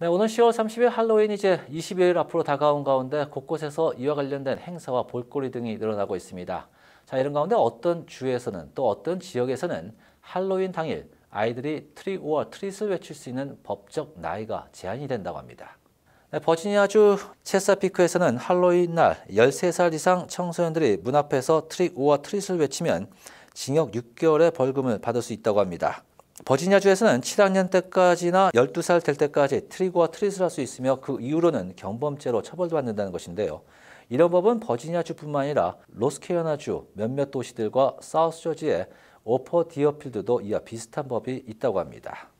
네, 오늘 10월 30일 할로윈 이제 20일 앞으로 다가온 가운데 곳곳에서 이와 관련된 행사와 볼거리 등이 늘어나고 있습니다. 자, 이런 가운데 어떤 주에서는 또 어떤 지역에서는 할로윈 당일 아이들이 트릭 오어 트릿을 외칠 수 있는 법적 나이가 제한이 된다고 합니다. 네, 버지니아주 체사피크에서는 할로윈 날 13살 이상 청소년들이 문 앞에서 트릭 오어 트릿을 외치면 징역 6개월의 벌금을 받을 수 있다고 합니다. 버지니아주에서는 7학년 때까지나 12살 될 때까지 트리거와 트릿을 할수 있으며 그 이후로는 경범죄로 처벌받는다는 것인데요. 이런 법은 버지니아주뿐만 아니라 로스케어나주 몇몇 도시들과 사우스조지의 오퍼 디어필드도 이와 비슷한 법이 있다고 합니다.